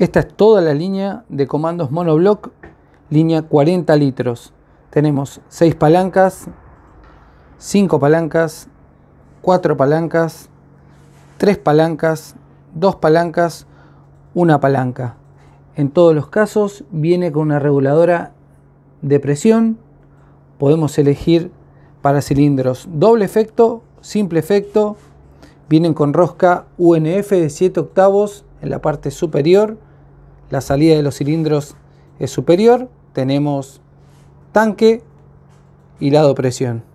Esta es toda la línea de comandos monoblock, línea 40 litros. Tenemos 6 palancas, 5 palancas, 4 palancas, 3 palancas, 2 palancas, 1 palanca. En todos los casos viene con una reguladora de presión. Podemos elegir para cilindros doble efecto, simple efecto. Vienen con rosca UNF de 7 octavos en la parte superior la salida de los cilindros es superior, tenemos tanque y lado presión.